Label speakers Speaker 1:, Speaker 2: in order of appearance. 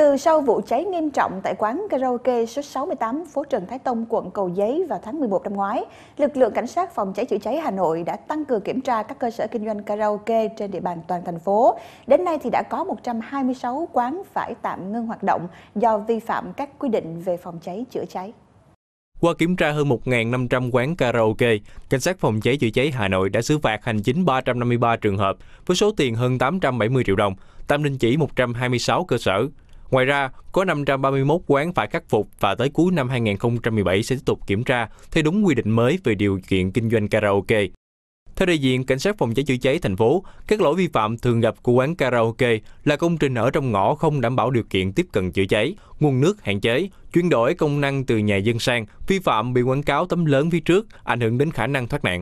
Speaker 1: Từ sau vụ cháy nghiêm trọng tại quán karaoke số 68 phố Trần Thái Tông, quận Cầu Giấy vào tháng 11 năm ngoái, lực lượng cảnh sát phòng cháy chữa cháy Hà Nội đã tăng cường kiểm tra các cơ sở kinh doanh karaoke trên địa bàn toàn thành phố. Đến nay thì đã có 126 quán phải tạm ngưng hoạt động do vi phạm các quy định về phòng cháy chữa cháy.
Speaker 2: Qua kiểm tra hơn 1.500 quán karaoke, Cảnh sát Phòng cháy chữa cháy Hà Nội đã xử phạt hành chính 353 trường hợp với số tiền hơn 870 triệu đồng, tạm đình chỉ 126 cơ sở, Ngoài ra, có 531 quán phải khắc phục và tới cuối năm 2017 sẽ tiếp tục kiểm tra theo đúng quy định mới về điều kiện kinh doanh karaoke. Theo đại diện cảnh sát phòng cháy chữa cháy thành phố, các lỗi vi phạm thường gặp của quán karaoke là công trình ở trong ngõ không đảm bảo điều kiện tiếp cận chữa cháy, nguồn nước hạn chế, chuyển đổi công năng từ nhà dân sang, vi phạm bị quảng cáo tấm lớn phía trước, ảnh hưởng đến khả năng thoát nạn.